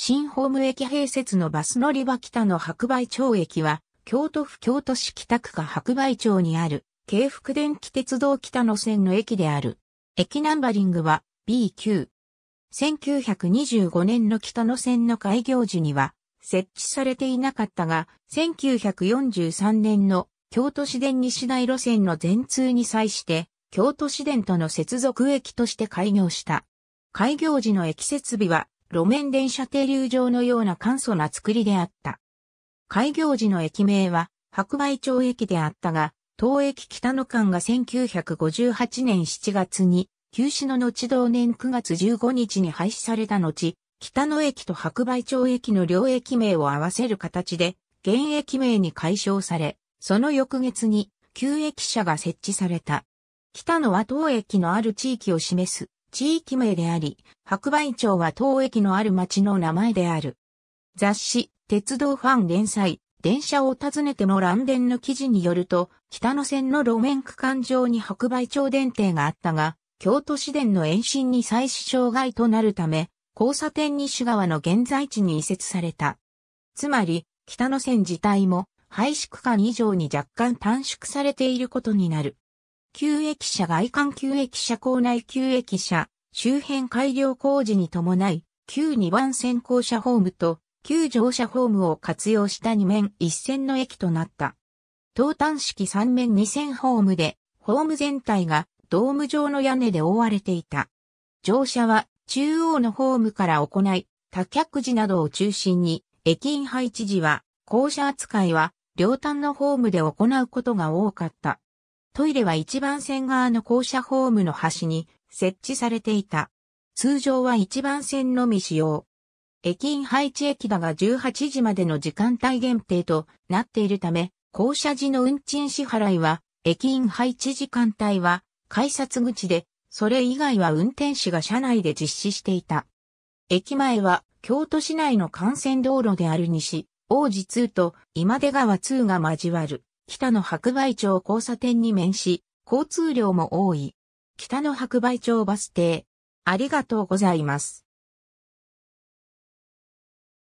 新ホーム駅併設のバス乗り場北の白梅町駅は、京都府京都市北区か白梅町にある、京福電気鉄道北野線の駅である。駅ナンバリングは B9。1925年の北野線の開業時には設置されていなかったが、1943年の京都市電西大路線の全通に際して、京都市電との接続駅として開業した。開業時の駅設備は路面電車停留場のような簡素な作りであった。開業時の駅名は白梅町駅であったが、東駅北野間が1958年7月に、休止の後同年9月15日に廃止された後、北野駅と白梅町駅の両駅名を合わせる形で、現駅名に解消され、その翌月に、旧駅舎が設置された。北野は当駅のある地域を示す地域名であり、白梅町は当駅のある町の名前である。雑誌、鉄道ファン連載、電車を訪ねての乱電の記事によると、北野線の路面区間上に白梅町電停があったが、京都市電の延伸に再始障害となるため、交差点西側の現在地に移設された。つまり、北野線自体も、廃止区間以上に若干短縮されていることになる。旧駅舎外観旧駅舎構内旧駅舎、周辺改良工事に伴い、旧2番線校舎ホームと旧乗車ホームを活用した2面1線の駅となった。東端式3面2線ホームで、ホーム全体がドーム状の屋根で覆われていた。乗車は中央のホームから行い、多客時などを中心に、駅員配置時は、校舎扱いは両端のホームで行うことが多かった。トイレは1番線側の校舎ホームの端に設置されていた。通常は1番線のみ使用。駅員配置駅だが18時までの時間帯限定となっているため、降車時の運賃支払いは、駅員配置時間帯は、改札口で、それ以外は運転士が車内で実施していた。駅前は、京都市内の幹線道路である西、王子2と今出川2が交わる。北の白梅町交差点に面し、交通量も多い。北の白梅町バス停。ありがとうございます。